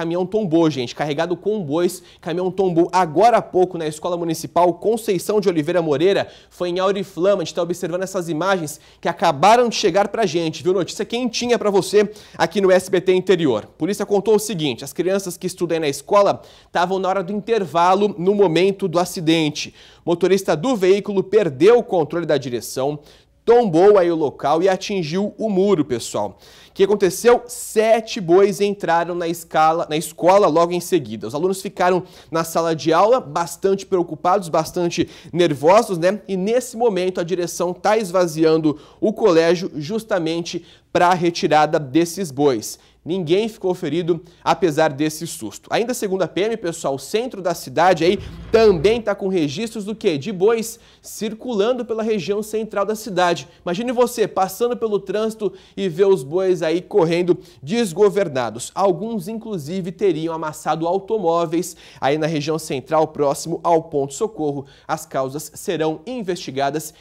caminhão tombou, gente, carregado com bois. Caminhão tombou agora há pouco na Escola Municipal Conceição de Oliveira Moreira. Foi em Auriflama, a gente está observando essas imagens que acabaram de chegar para a gente, viu? Notícia quentinha para você aqui no SBT Interior. A polícia contou o seguinte, as crianças que estudam na escola estavam na hora do intervalo no momento do acidente. O motorista do veículo perdeu o controle da direção, tombou aí o local e atingiu o muro, pessoal. O que aconteceu? Sete bois entraram na, escala, na escola logo em seguida. Os alunos ficaram na sala de aula bastante preocupados, bastante nervosos, né? E nesse momento a direção está esvaziando o colégio justamente para a retirada desses bois. Ninguém ficou ferido apesar desse susto. Ainda segundo a PM, pessoal, o centro da cidade aí também está com registros do que de bois circulando pela região central da cidade. Imagine você passando pelo trânsito e ver os bois aí correndo desgovernados. Alguns inclusive teriam amassado automóveis aí na região central próximo ao ponto socorro. As causas serão investigadas